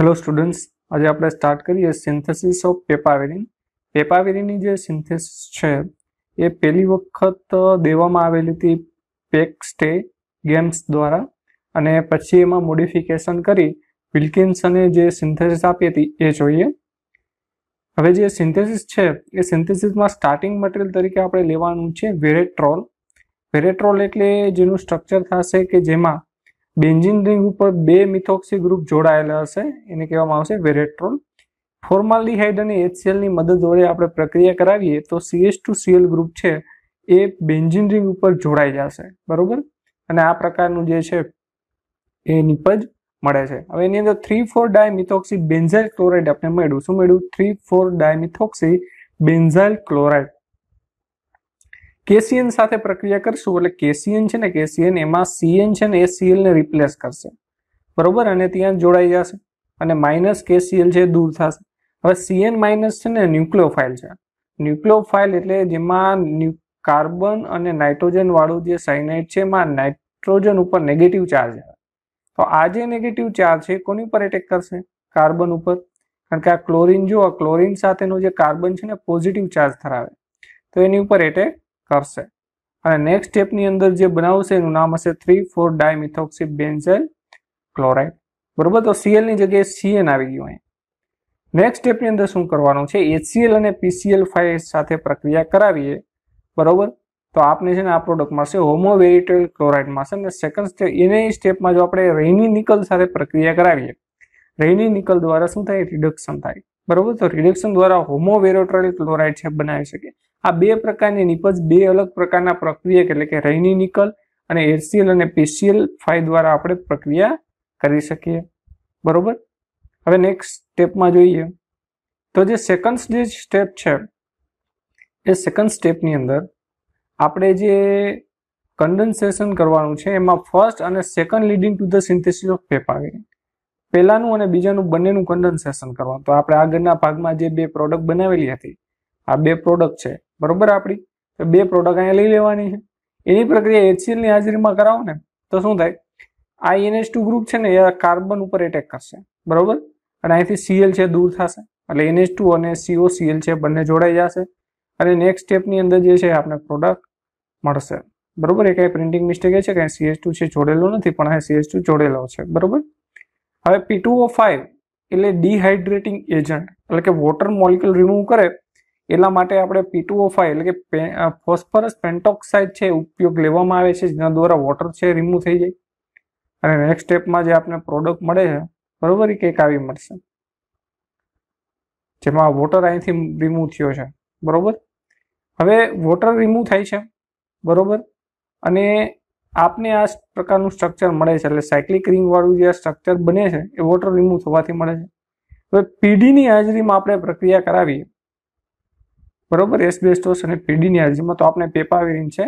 hello students આજે આપણે start કરીએ સિન્થેસિસ ઓફ પેપાવેરિન પેપાવેરિનની જે સિન્થેસિસ છે એ પહેલી વખત દેવામાં આવેલી હતી પેક સ્ટે ગેમ્સ દ્વારા અને પછી એમાં મોડિફિકેશન કરી વિલ્કિન્સને જે સિન્થેસિસ આપી હતી એ જોઈએ હવે જે સિન્થેસિસ છે એ સિન્થેસિસમાં સ્ટાર્ટિંગ મટીરિયલ તરીકે આપણે લેવાનું છે વેરેટ્રોલ વેરેટ્રોલ એટલે જેનું સ્ટ્રક્ચર થશે કે જેમાં બેન્ઝિન રિંગ ઉપર બે મિથોક્સી ગ્રુપ જોડાયેલા હશે એને કહેવામાં આવશે વેરેટ્રોલ ફોર્માલ્ડિહાઇડ અને એચસીએલની મદદ વડે આપણે પ્રક્રિયા કરાવીએ તો સીએસ ટુ સીએલ ગ્રુપ છે એ બેન્ઝિન રિંગ ઉપર જોડાઈ જશે બરોબર અને આ પ્રકારનું જે છે એ નિપજ મળે છે હવે એની અંદર three four dimethoxy benzyl chloride આપણે મળ્યું શું મળ્યું three four dimethoxy benzyl chloride KCN સાથે પ્રક્રિયા કરશું એટલે કેસીએન છે ને કેસીએન એમાં સીએન છે ને એ સીએલને રિપ્લેસ કરશે બરોબર અને ત્યાં જોડાઈ જશે અને માઇનસ કેસીએલ છે દૂર થશે હવે સીએન માઇનસ છે ને ન્યુક્લિયોફાઇલ છે ન્યુક્લિયોફાઇલ એટલે જેમાં કાર્બન અને નાઇટ્રોજન વાળું જે સાયનાઇડ છે એમાં નાઇટ્રોજન ઉપર નેગેટિવ ચાર્જ આવે તો આ જે નેગેટિવ ચાર્જ છે કોની ઉપર એટેક કરશે કાર્બન ઉપર કારણ કે આ ક્લોરિન જો આ ક્લોરિન સાથેનો જે કાર્બન છે ને પોઝિટિવ ચાર્જ ધરાવે તો એની ઉપર એટેક કરશે અને નેક્સ્ટ સ્ટેપની અંદર જે બનાવશે એનું નામ હશે three four dimethoxy benzyl chloride બરોબર તો સીએલની જગ્યાએ સીએન આવી ગયું અહીં નેક્સ્ટ સ્ટેપની અંદર શું કરવાનું છે એચસીએલ અને પીસીએલ ફાઇવ સાથે પ્રક્રિયા કરાવીએ બરોબર તો આપને છે ને આ પ્રોડક્ટ મળશે હોમોવેરિટેલ ક્લોરાઇડ મળશે અને સેકન્ડ સ્ટેપ એને સ્ટેપમાં જો આપણે રેની નિકલ સાથે પ્રક્રિયા કરાવીએ રેની નિકલ દ્વારા શું થાય રિડક્શન થાય બરોબર તો રિડક્શન દ્વારા હોમોવેરોટ્રેલ ક્લોરાઇડ છે બનાવી શકે આ બે પ્રકારની નિપજ બે અલગ પ્રકારના પ્રક્રિયા એટલે કે રહીની નિકલ અને એરસીએલ અને પીસીએલ ફાઈ દ્વારા આપણે પ્રક્રિયા કરી શકીએ બરોબર હવે નેક્સ્ટ સ્ટેપમાં જોઈએ તો જે સેકન્ડ જે સ્ટેપ છે એ સેકન્ડ સ્ટેપની અંદર આપણે જે કન્ડન્સેશન કરવાનું છે એમાં ફર્સ્ટ અને second leading to the synthesis of પેપાગેન પહેલાંનું અને બીજાનું બંનેનું કન્ડન્સેશન કરવાનું તો આપણે આગળના ભાગમાં જે બે પ્રોડક્ટ બનાવેલી હતી આ બે પ્રોડક્ટ છે બરોબર આપણી બે પ્રોડક્ટ અહીંયા લઈ લેવાની છે એની પ્રક્રિયા એચસીએલની હાજરીમાં કરાવો ને તો શું થાય આ એનએચ ટુ ગ્રુપ છે ને એ કાર્બન ઉપર એટેક કરશે બરોબર અને અહીંથી સીએલ છે દૂર થશે એટલે એનએચ e ટુ અને સીઓ સીએલ છે બંને જોડાઈ જશે અને નેક્સ્ટ સ્ટેપની અંદર જે છે આપણે પ્રોડક્ટ મળશે બરોબર એ કાંઈ પ્રિન્ટિંગ મિસ્ટેક એ છે કાંઈ સીએસ ટુ છે જોડેલો નથી પણ અહીં સીએસ ટુ જોડેલો છે બરોબર હવે પી ટુ ઓ ફાઇવ એટલે ડિહાઇડ્રેટિંગ એજન્ટ એટલે કે વોટર મોલિક્યુલ રિમૂવ કરે એટલા માટે આપણે પીટુઓ ફાઈવ એટલે કે ફોસ્ફરસ પેન્ટોક્સાઇડ છે ઉપયોગ લેવામાં આવે છે જેના દ્વારા વોટર છે રિમૂવ થઈ જાય અને નેક્સ્ટ સ્ટેપમાં જે આપણે પ્રોડક્ટ મળે છે બરોબર એ કંઈક આવી મળશે જેમાં વોટર અહીંથી રિમૂવ થયો છે બરોબર હવે વોટર રિમૂવ થાય છે બરોબર અને આપને આ પ્રકારનું સ્ટ્રક્ચર મળે છે એટલે સાયકલિક રિંગવાળું જે સ્ટ્રક્ચર બને છે એ વોટર રિમૂવ થવાથી મળે છે હવે પીઢીની હાજરીમાં આપણે પ્રક્રિયા કરાવીએ બરોબર એસબેસ્ટોસ અને પીડીની હાજરીમાં તો આપણે પેપાવિરીન છે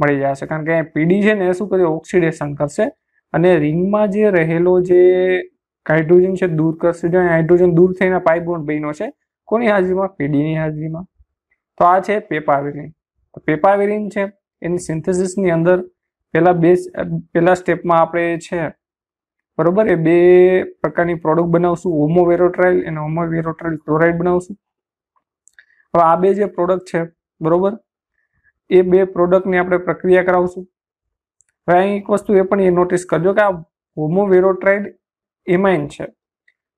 મળી જશે કારણ કે પીડી છે ને શું કરે ઓક્સિડેશન કરશે અને રિંગમાં જે રહેલો જે હાઇડ્રોજન છે દૂર કરશે જો હાઇડ્રોજન દૂર થઈને પાઇબોન્ડ બન્યો છે કોની હાજરીમાં પીડીની હાજરીમાં તો આ છે પેપાવેરિન તો પેપાવેરિન છે એની સિન્થેસિસની અંદર પહેલાં બે પહેલાં સ્ટેપમાં આપણે છે બરોબર એ બે પ્રકારની પ્રોડક્ટ બનાવશું હોમોવેરોટ્રાઇલ અને હોમોવેરોટ્રાઇલ ક્લોરાઇડ બનાવશું હવે આ બે જે પ્રોડક્ટ છે બરોબર એ બે પ્રોડક્ટની આપણે પ્રક્રિયા કરાવશું હવે અહીં એક વસ્તુ એ પણ એ નોટિસ કરજો કે આ હોમોવેરોટ્રાઇડ એમાઇન છે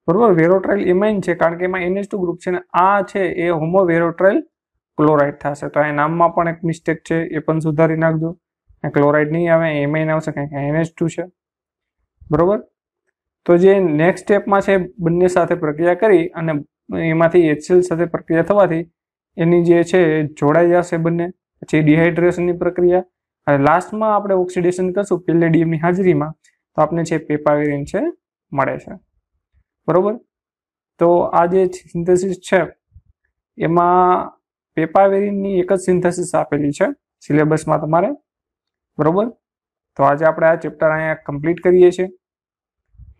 બરોબર વેરોટ્રાઇલ એમાઇન છે કારણ કે એમાં એનએચ ટુ ગ્રુપ છે ને આ છે એ હોમોવેરોટ્રાઇલ ક્લોરાઇડ થશે તો એ નામમાં પણ એક મિસ્ટેક છે એ પણ સુધારી નાખજો ક્લોરાઇડ નહીં આવે એમાઇન આવશે કારણ કે એનએચ ટુ છે બરોબર તો જે નેક્સ્ટ સ્ટેપમાં છે બંને સાથે પ્રક્રિયા કરી અને એમાંથી એચસીએલ સાથે પ્રક્રિયા થવાથી એની જે છે જોડાઈ જશે બંને પછી ડિહાઇડ્રેશનની પ્રક્રિયા અને લાસ્ટમાં આપણે ઓક્સિડેશન કરશું પેલેડિયમની હાજરીમાં તો આપણે છે પેપાવેરિન છે મળે છે બરોબર તો આ જે સિન્થેસિસ છે એમાં પેપાવેરિનની એક જ સિન્થેસિસ આપેલી છે સિલેબસમાં તમારે બરોબર તો આજે આપણે આ ચેપ્ટર અહીંયા કમ્પ્લીટ કરીએ છીએ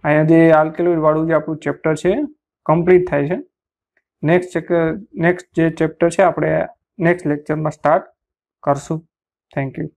અહીંયા જે આલ્કેલોઇડ વાળું જે આપણું ચેપ્ટર છે કમ્પ્લીટ થાય છે નેક્સ્ટ નેક્સ્ટ જે ચેપ્ટર છે આપણે નેક્સ્ટ લેક્ચરમાં સ્ટાર્ટ કરશું થેન્ક યુ